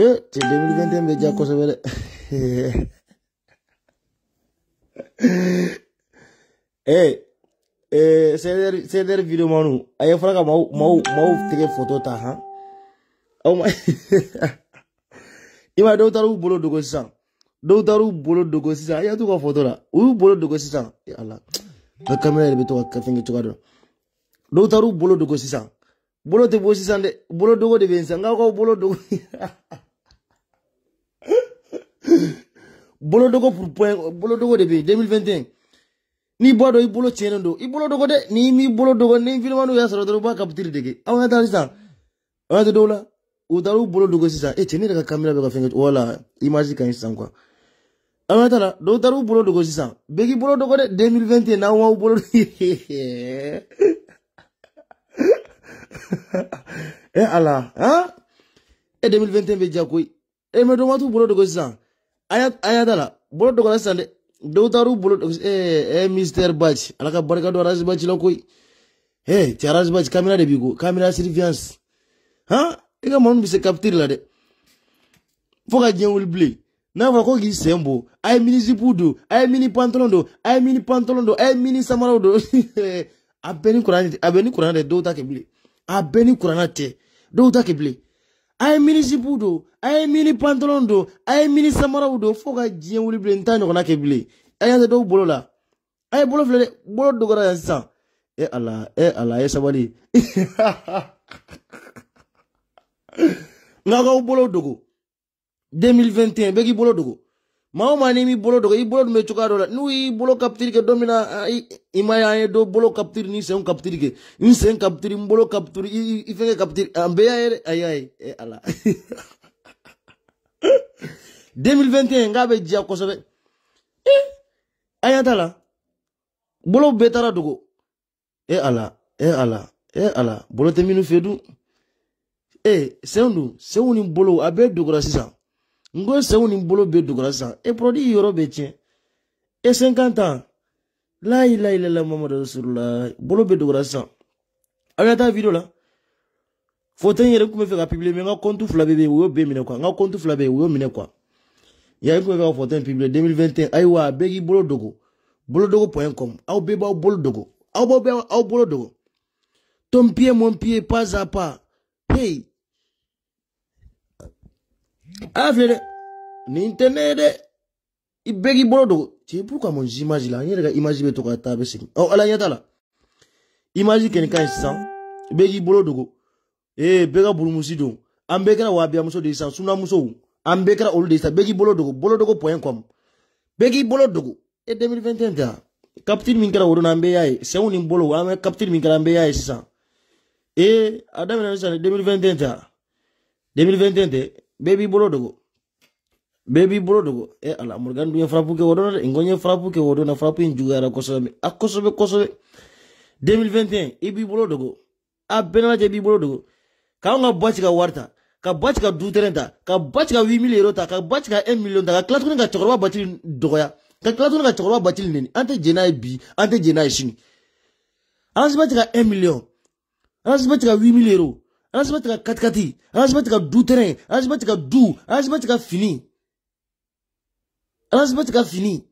Eh, ti 2021 bɛ diya kosɛbɛ dɛ. Eh, eh, CDR video manu, a ye fɔra ka maaw maaw maaw tigɛ foto ta han. Aw oh ma i ma dɔw taara u bolo dogo sisan dɔw taara u bolo dogo sisan a y'a t'u ka foto la u y'u bolo dogo sisan ala nka kamera yɛrɛ bɛ to ka fɛn kɛ cogoya dɔ la dɔw taara dogo sisan bolo tɛ bɔ sisan dɛ dogo de bɛ yen sisan nka dogo. bolodogo pour point bolodogo de bɛ yen 2021 n'i bɔ dɔn i bolo tiɲɛnen don i bolo dogo dɛ n'i m'i bolo dogo ni filimaniw y'a sɔrɔ dɔrɔn u b'a kapitiri dege aw ka taa sisan aw tɛ dɔw la u taara u bolo dogo sisan e cɛ ne yɛrɛ ka kamera bɛ ka fɛn kɛ wala image ka ɲi sisan quoi an ka taa la dɔw taara u bolo dogo sisan bɛɛ k'i bolo dogo dɛ 2021 n'aw m'aw bolo e ala han e 2021 bɛ diya koyi e mɛ dɔn waati bolo dogo sisan. Eh, a y'a bolo dɔgɔla sisan dɛ do taar'u bolo ɛɛ mistɛr baji ala ka barika don arazi baji la koyi ɛɛ cɛ arazi baji kamera de bigo camera surveillance sirifiyansi han i ka mɔni bɛ se kapitiri la de foka ka diɲɛ wuli n'a fɔra ko gi sembo ay mini zipudo ay mini pantalon do ay mini pantalon do ay mini samara do abeni kurani abeni kurani do ta ke bilen abeni bɛɛ te do ta ke bilen. a ye mini jipu don a ye mini pantalon don a ye mini samaraw don fɔɔ ka diɲɛ wuli bilen n t'a ɲɔgɔnna kɛ bilen a y'a dɔw bolo la a ye bolo filɛ dɛ bolo dɔgɔra yan sisan e ala e ala a ye sabali nka k'aw bolo dogo 2021 bɛɛ k'i bolo dogo Ma ou mani mi bolo doke, i bolo dume chokado la. Nou i bolo kapitirike, domina, imayayen do, bolo kapitir, ni sen kapitirike. Un sen kapitiri, mbolo kapitiri, i feke kapitiri. Ambe ya ere, ayay, e ala. 2021, nga be diyav konsa be. E, ayantala. Bolo betara doko. E ala, e ala, e ala. Bolo temi nou fedou. E, sen nou, senouni mbolo abet doko rasisan. n ko senw ni bolo bɛ dugura sisan e porodi yɔrɔ bɛ tiɲɛ e senkan tan layi layi lala mamadu rasulula bolo bɛ dugura sisan aw y'a taa video la foto in yɛrɛ kun bɛ fɛ ka publier mais n ka compte fila bɛ yen o y'o bɛɛ minɛ quoi n ka compte fila bɛ yen o y'o minɛ quoi yan n kun bɛ fɛ ka foto in publier 2021 ayiwa bɛɛ k'i bolo dogo bolodogo point com aw bɛɛ b'aw bolo dogo aw b'aw bɛɛ aw bolo dogo ton pied mon pied pas à pas hey a filɛ dɛ nin tɛ ne ye dɛ i bɛɛ k'i bolo dogo cɛ pourquoi mon image la n yɛrɛ ka image bɛ to ka taa a bɛ segin ɔ ala ɲɛ t'a la image kɛni ka ɲi sisan bɛɛ k'i bolo dogo ee bɛɛ ka burumusi don an bɛɛ kɛra wabiyamuso de ye sisan sunamusow an bɛɛ kɛra olu de ye sisan bɛɛ k'i bolo dogo bolodogo point com bɛɛ k'i bolo dogo e 2021 tɛ a capture min kɛra o don na an bɛɛ y'a ye sɛw ni bolo an bɛ capture min kɛra an bɛɛ y'a ye sisan ee a daminɛ sisan 2021 tɛ a 2021 tɛ Baby bolo dogo baby bolo dogo e ala morgan dun ye frapu kɛ ke dɛ ngo ye frapu kɛ wɔdɔ na frapu in juguyara kosɛbɛ a kosɛbɛ kosɛbɛ 2021 ibi bolo dogo a ah, benala je b'i bolo dogo ka nga bati ka warta ka bati ka dutɛrɛn ka bati ka 8000 euro ta ka bati ka 1 million ta ka tila tuguni ka cɛkɔrɔba batili dɔgɔya ka tila tuguni ka cɛkɔrɔba neni Ante tɛ jɛn ante jena bi ante tɛ sini ka 1 million. an si bati ka 8 euro. an si ma tigɛ katikati an si du tɛrɛn an du fini an si fini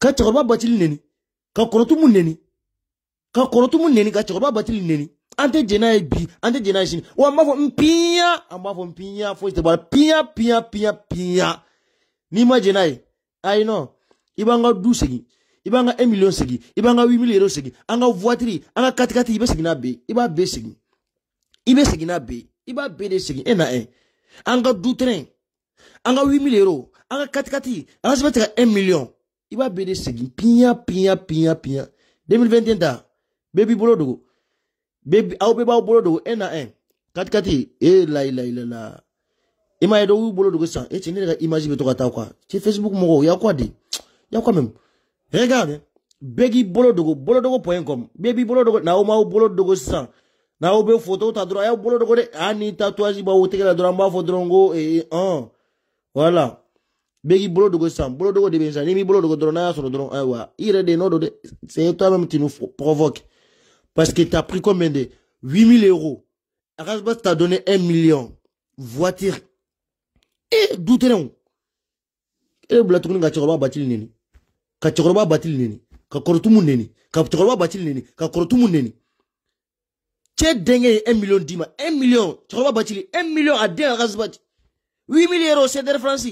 ka cɛkɔrɔba batili neni ka kɔrɔtumu neni ka kɔrɔtumu neni ka cɛkɔrɔba batili neni an tɛ jɛn bi an tɛ jɛn n'a ye sini wa an b'a fɔ n pinya an b'a pia pia pia foyi a n'i ma jɛn n'a ye ayi i b'an ka du segin ibanga 1 million segin i 8 million voiture n'a bɛɛ iba i b'a i bɛ segin n'a bɛɛ ye i b'a bɛɛ de segin e na e an ka du tɛnɛ an ka huit mille euro an ka katikati an ka sɛbɛn tigɛ un million i b'a bɛɛ de segin pinya pinya pinya pinya deux mille vingt et un ta bɛɛ b'i bolo dogo bɛɛ bi aw bɛɛ b'aw bolo dogo un na un katikati e la la la la i e m'a ye dɔw y'u bolo dogo sisan e cɛ ne yɛrɛ ka image bɛ to ka taa quoi cɛ facebook mɔgɔw y'a quoi de y'a quoi même regarde bɛɛ k'i bolo dogo bolo dogo point com bɛɛ b'i bolo dogo n'aw m'aw bolo dogo sisan. na bɛ foto ta dɔrɔn a y'aw bolo dogo dɛ a ah, ni tatouage b'aw tɛgɛ la dɔrɔn an b'a fodrongo e eh, ko ee eh, eh. an voilà bɛɛ k'i bolo dogo sam bolo dogo de bɛ yen n'i m'i bolo dogo dɔrɔn n'a y'a sɔrɔ dɔrɔn ayiwa i yɛrɛ de nɔ don c'est toi même qui nous provoque parce que t'as pris combien de 8000 euros Arasbas t'a donné 1 million voiture et d'où t'es là e bɛ bila tuguni ka cɛkɔrɔba batili neni ka cɛkɔrɔba batili neni ka kɔrɔtumu neni ka cɛkɔrɔba batili neni ka kɔrɔtumu neni cɛ denkɛ ye million d'i ma million cɛkɔrɔba batili 1 million a den ka zubati 8000 euro c'est d'Air France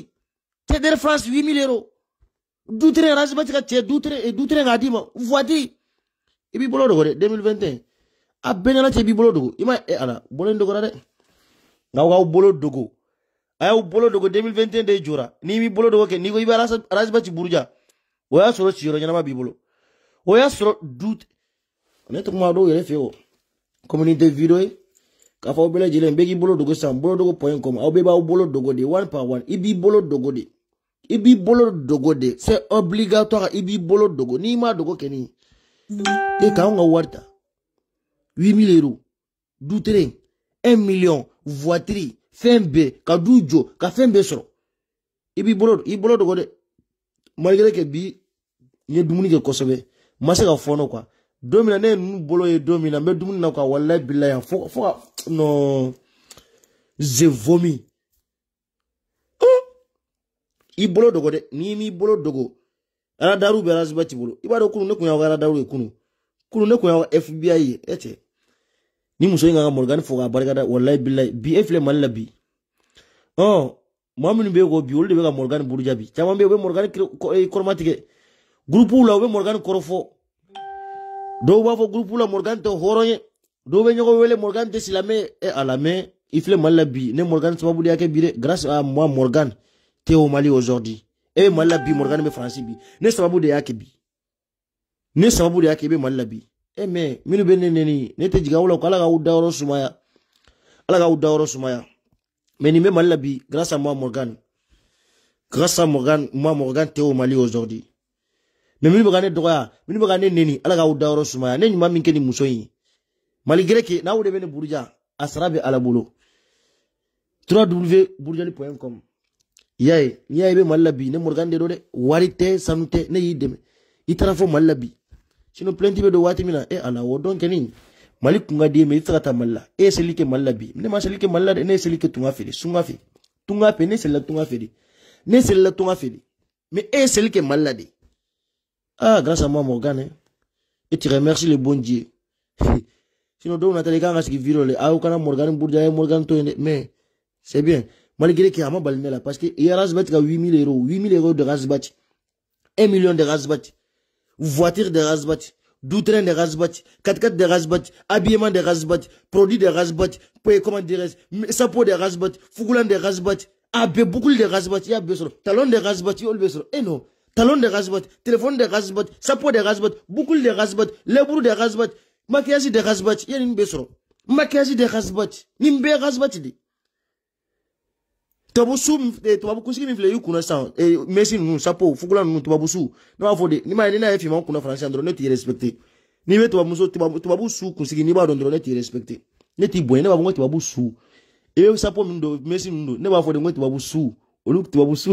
c'est d'Air France 8000 euro du train razubati ka cɛ du train du train k'a d'i ma voiture i b'i bolo dogo dɛ 2021 a bɛɛ ɲɛna cɛ i b'i bolo dogo i ma ye eh ala bolo in dogora dɛ nka aw k'aw bolo dogo a y'aw bolo dogo 2021 de jɔra n'i b'i bolo dogo kɛ n'i ko i bɛ razubati buruja o y'a sɔrɔ siyɔrɔ ɲɛnama b'i bolo o y'a sɔrɔ du ne tɛ kuma community video ye eh? k'a fɔ aw bɛɛ lajɛlen bɛɛ k'i bolo dogo point com aw bɛɛ bolo dogo de one par one i bolo dogo de i bolo dogo de c'est obligatoire i bolo dogo n'i m'a dogo kɛ nin mm. ka wari ta huit euros du terrain un million voiture fɛn ka du jɔ ka fɛn bɛɛ sɔrɔ bolo i bolo dogo dɛ malgré que bi n dumuni kɛ kosɛbɛ ma se ka fɔɔnɔ quoi don min na ne ye ninnu bolo ye don min na n bɛ dumuni na ka walayi bila yan fo fo ka non je vomi oh! i bolo dogo dɛ n'i m'i bolo dogo aradaru bɛ razibati bolo i b'a dɔn kunu ne kun y'aw ka aradaru ye kunu kunu ne kun y'aw ka fbi ye e eh, cɛ ni muso in ka ka morgani fo k'a barikada walayi bilayi bi e filɛ mali la bi ɔn oh, maa minnu bɛ yen ko bi olu de bɛ ka morgani buruja bi caman bɛ yen u bɛ morgani kɔrɔmatigɛ eh, gurupuw la u bɛ morgani kɔrɔfɔ Do b'a groupe la morgan te hɔrɔn do be nyoko ɲɔgɔn morgan te s'ilame e la bi ne morgan sababu de à bire grâce à moi morgan Théo au mali aujourd'hui e mal la bi morgan me faransi bi ne sababu de y'a bi ne sababu de y'a bi malabi la bi e eh, mais, minnu bɛ ne nɛni ne te la ko ala k'aw sumaya ala sumaya la bi grâce à moi morgan grâce à morgan moi morgan Théo au mali aujourd'hui mɛ minu bɛ ka ne dɔgɔya neni ala k'aw dayɔrɔ sumaya ne ɲuman min kɛ muso in malgré que a ala bulo. 3 i y'a Yaye, n'i y'a ye ne morikani de don dɛ ne y'i dɛmɛ mallabi. Sino fɔ mali la bi e ala wodon don mali kun e ma i e selike seli la bi ne ma seli la ne tunga sunga fɛ tunga fɛ ne selila tunga fɛ ne selila tunga fɛ mais e selike seli kɛ ah, grâce à moi, Morgane. Et tu remercies le bon Dieu. Sinon, on a des quand ce qui vire, ah, on a Morgane, Morgane, toi, mais c'est bien. Malgré qu'il y a ma balle là, parce qu'il y a Rasbat qui a 8000 euros, 8000 euros de Rasbat, 1 million de Rasbat, voiture de Rasbat, trains de Rasbat, 4 4 de Rasbat, habillement de Rasbat, produit de Rasbat, comment dirais-je, sapot de Rasbat, fougoulan de Rasbat, ah, beaucoup de Rasbat, il y a besoin, talon de Rasbat, il y a besoin. Eh non. talon des rasbottes, téléphone des rasbottes, sapot des rasbottes, boucle des rasbottes, lèvres des rasbottes, maquillage des rasbottes, il y a une besoro. Maquillage des rasbottes, nimbe rasbottes dit. Tabusu, tabu kusiki mi fle yukuna sa, eh, mesi nou, sapo, fukula nou, tabusu, n'a fode, ni ma nina efi man kuna français andro, ne t'y respecté. Ni ve tabusu, tabusu kusiki, ni ba dondro, ne t'y respecté. Ne t'y boye, ne ba bongo tabusu. Ewe sapo mindo, mesi mindo, ne ba fode, ne tabusu, oluk tabusu.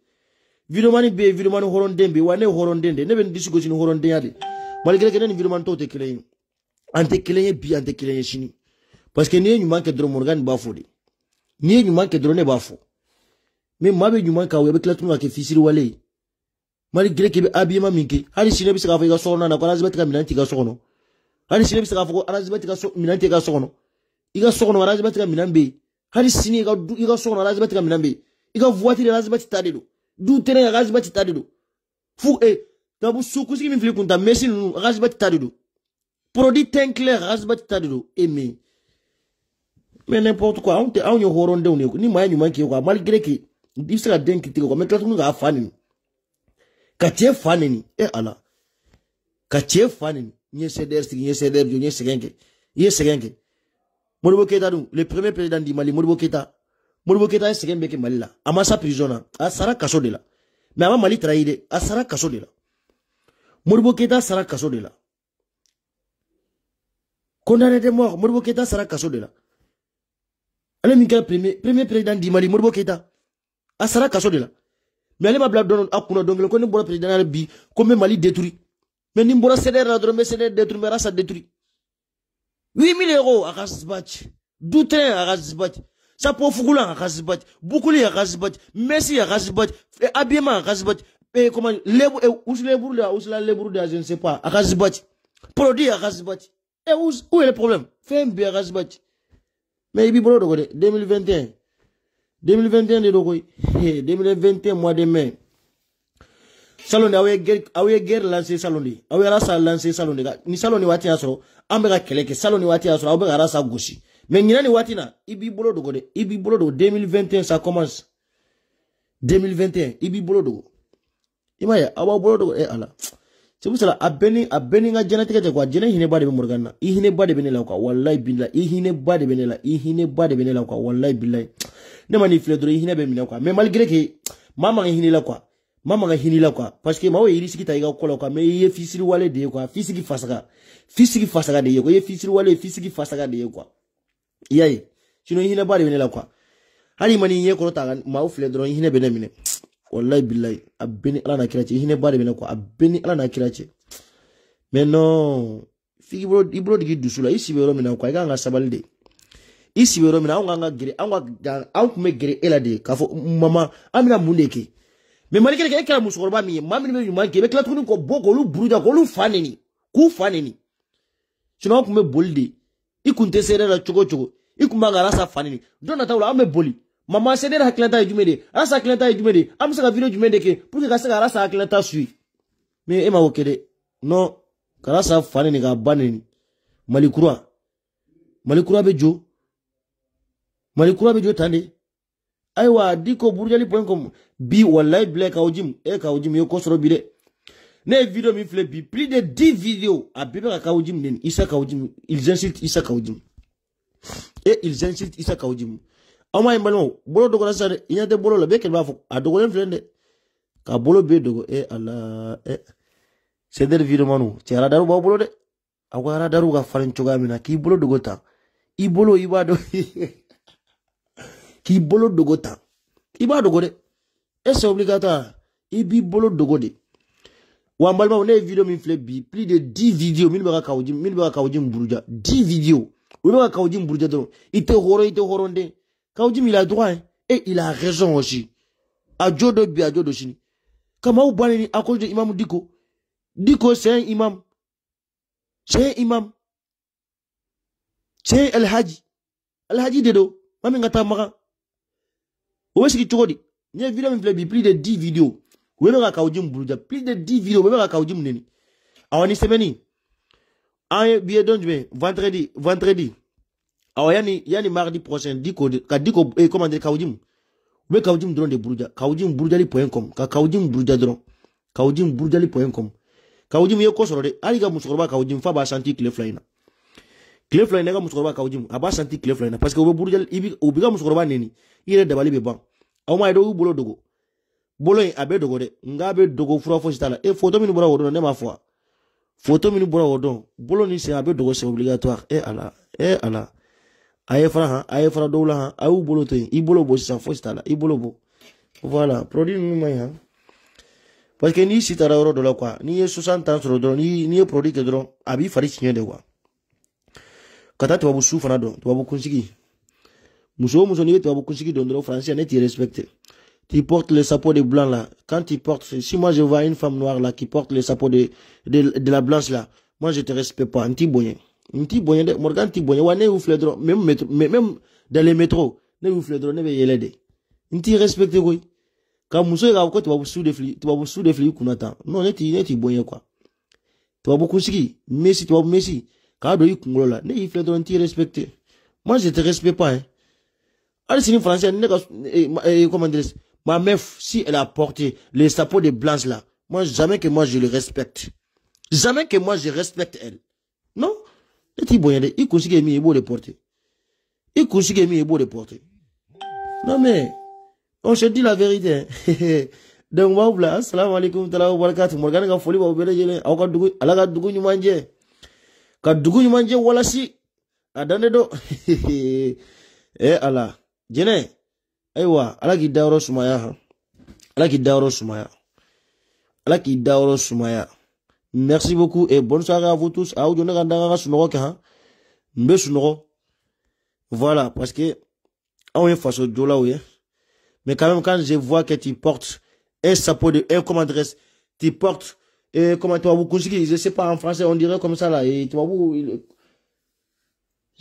vidimani be yen vidimani hɔrɔnden be yen wa de ne disi gosi ni hɔrɔndenya malgré que ne ni vidimani tɔw tɛ kelen bi an tɛ kelen parce que n'i ye ɲuman kɛ dɔrɔn mɔrikan de n'i ye ɲuman kɛ ne b'a fɔ mɛ maa bɛ ɲuman k'aw ye a bɛ tila tuguni malgré que i bɛ abiyema min hali sini e bɛ se k'a na ko arazibɛti ka minɛn t'i hali sini e bɛ se k'a fɔ ka minɛn t'i ka so kɔnɔ i ka so hali sini i ka so kɔnɔ arazibɛti ka minɛn bɛ voiture arazibɛti ta de du tere agaziba titade do e tabu sukusi mi fili kunta mesi nu agaziba titade produit ten clair agaziba titade eh, mais n'importe quoi on te on yoro on ni maya nyuma ke kwa malgré que ibse ka den kitiko kwa metla tunu fani ka fani ni e eh, ala ka fani ni nye seder sigi nye seder jo nye segenge nye segenge Modibo Keita, le premier président du Mali, Modibo Keita, Modibo est ye sɛgɛn bɛ kɛ Mali a sara kaso de la mais avant Mali trahi a sara kaso de la sara kaso de la condamné de mort Modibo Keta sara kaso de la premier premier président du Mali Modibo a sara kaso de la mais allez ma blague donne a Pouna le kelen ko président ya la bi comme Mali mais ni n CDR la dɔrɔn n détruit. Mais détruire n euros à Rasbach du à Rasbach Chapofugula en rasbot, Boukouli en rasbot, Messi en Rasbat, Abima en rasbot, et comment, le Ousla là, je ne sais pas, Produit en Et où, est le problème? Fembe en rasbot. Mais il y a 2021. 2021 de 2021, mois de mai. salon de a guerre a ye guerre salon de a salon de ni salon ni Salon salon rasa Mais il y a des i b'i bolo dogo dɛ i b'i bolo 2021 ça commence 2021 i b'i bolo dogo i m'a ye aw b'aw bolo dogo e ala a bɛɛ ni a bɛɛ ni n ka jɛnatigɛ tɛ kuwa jɛnɛ hinɛba de bɛ morgan na i hinɛba de bɛ ne la kuwa walayi bila i hinɛba de bɛ ne la i hinɛba de malgré que maa il ka hinɛ i la kuwa maa la kuwa parce que maaw ye yirisigi ta i ka ko la kuwa mɛ i ye fisiriwale de ye kuwa fisigi fasaga fisigi fasaga de ye kuwa i ye fisiriwale de yai sinɔ hinɛ ba de bɛ ne hali mani ni ɲɛ kɔrɔta maaw filɛ dɔrɔn hinɛ bɛ ne minɛ walayi bilayi a bɛ ala n'a kira cɛ hinɛ ba de bɛ ne kuwa a bɛ ni ala n'a kira meno mɛ bro ibro bolo i bolo digi dusu la i si bɛ yɔrɔ min na kuwa i kan ka sabali de i si bɛ yɔrɔ min na anw kan ka gere anw ka de k'a mama amina bɛna mun de kɛ mɛ malikɛ e mami musokɔrɔba min ye maa min bɛ ɲuman kɛ i bɛ tila tuguni k'o bɔ k'olu buruja k'olu fa neni k'u fa neni sinɔn anw tun i kun tɛ se yɛrɛ sa fani de don nataw boli mama se ne yɛrɛ hakililata ye jumɛn de ye ka video jumɛn de kɛ ka sa hakililata suit mais e ma o kɛ dɛ non ka ala malikura malikura bɛ malikura bɛ jo tan diko burujali point com bi walayi bila e ka e ka o jimu i ye ko ne ye video min filɛ bi plus de 10 vidéos a ah, bɛɛ bɛ ka kawuji minɛ ni isa kawuji mu ils insultent isa kawuji mu et ils insultent isa kawuji mu aw m'a ye n balimaw bolo dɔgɔra sisan dɛ i ɲɛ tɛ bolo la bɛɛ kɛlɛ b'a fɔ a ah, dɔgɔlen filɛ dɛ ka bolo bɛɛ dogo e eh, ala e eh. sɛdɛri vidéoman cɛ aradaru b'aw bolo dɛ aw ah, ka aradaru ka falen cogoya min na k'i bolo dogo tan i bolo i b'a dɔn k'i bolo dogo tan i b'a dogo dɛ est eh, c'est obligatoire i b'i bolo dogo de Wambalima une vidéo min bi plus de 10 vidéos min bɛ ka kawuji 10 vidéos olu bɛ ka kawuji buruja dɔrɔn i tɛ hɔrɔn i tɛ il a droit hein. et il a raison aussi a jodo bi a jodo dɔ sini kama u bannen à cause de imam diko diko c'est un imam c'est un imam c'est alhaji alhaji de do mami nga taa maga o bɛ sigi cogo di vidéo min bi plus de 10 vidéos wewe kakauji mbuluja plus de di video wewe kakauji awa ni semeni awa biye donjwe vendredi vendredi awa yani yani mardi prochain diko ka diko eh, komande dire kauji wewe we kauji dron de buruja kauji mu burujali.com ka kauji mu buruja dron kauji mu burujali.com kauji mu yeko soro de ali ka musokoroba kauji mu faba santi kile flying kile fila ina ka musokɔrɔba kaw jimu a santi kile fila ina parce que u ibi burujali i bi u bi neni i dabali be ban aw ma ye dɔw bolo dogo bolo in a bɛ dogo dɛ nka a bɛ dogo fura fosi t'a la e foto min bɔra o don ne m'a fɔ wa foto min bɔra o don bolo ni sen a bɛ dogo c'est obligatoire e ala e ala a ye fara han a ye fara dɔw la han a y'u bolo to yen i bolo bɔ sisan fosi t'a la i bolo bɔ voilà produit ninnu man ɲi han parce que n'i si taara yɔrɔ dɔ la quoi n'i ye soixante tan sɔrɔ dɔrɔn n'i n'i ye produit kɛ dɔrɔn a b'i fari tiɲɛ de quoi ka taa tubabu su fana dɔn tubabu kunsigi muso o muso n'i ye tubabu kunsigi dɔn dɔrɔn faransɛ ne t'i respecte qui porte le sapot de blanc là, quand il porte, si moi je vois une femme noire là qui porte le sapot de, de, de la blanche là, moi je te respecte pas, un petit bonnet. Un petit bonnet, de, Morgan, un petit bonnet, ouais, ne vous le même, métro, même dans les métros, ne vous le droit, ne vous l'aider. Un petit respecté, oui. Quand vous à quoi, tu vas vous sous tu vas vous sous-défli, Kunata. Non, ne t'y, ne t'y bonnet quoi. Tu vas beaucoup mais Messi, tu vas Messi. Quand vous vas là, ne vous le un petit respecte. Moi je te respecte pas, hein. Allez, c'est une française, ne, comment dire, ma meuf, si elle a porté les sapots de blanche là, moi, jamais que moi, je le respecte. Jamais que moi, je respecte elle. Non? Les petits boyade, il consigne est beau de porter. Il consigne est beau de porter. Non, mais, on se dit la vérité. Hein. donc, moi, alaikum, tala, si. do. Eh, ayiwa ala k'i dayɔrɔ sumaya ala k'i dayɔrɔ sumaya ala k'i sumaya merci beaucoup et bonne soirée à vous tous à ah, jɔ ne ka danga ka sunɔgɔ kɛ voilà parce que est face au dollar ye mais quand même quand je vois que tu portes un chapeau de un comment adresse tu portes et euh, comment vous kunsigi je sais pas en français on dirait comme ça là et vous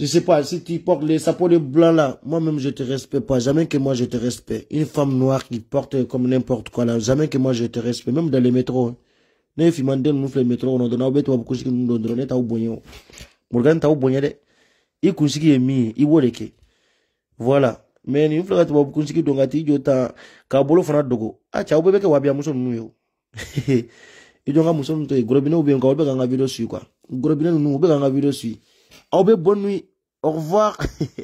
je sais pas, si tu portes les sapos de blanc là, moi-même je te respecte pas. Jamais que moi je te respecte. Une femme noire qui porte comme n'importe quoi là, jamais que moi je te respecte. Même dans les métros. Hein. Ne fimandel nous le métro, on donna obeto beaucoup que nous donne ta bonyo. Morgan ta bonyo de. I mis il i woreke. Voilà. Mais ni fleur ta beaucoup ce dongati jota ka fera fana dogo. Ah cha obebe ke wabia muso nous yo. I donga muso nu to e gros ou bien ka obebe ka video sui quoi. on nu vu le video au Obebe bonne nuit. Au revoir.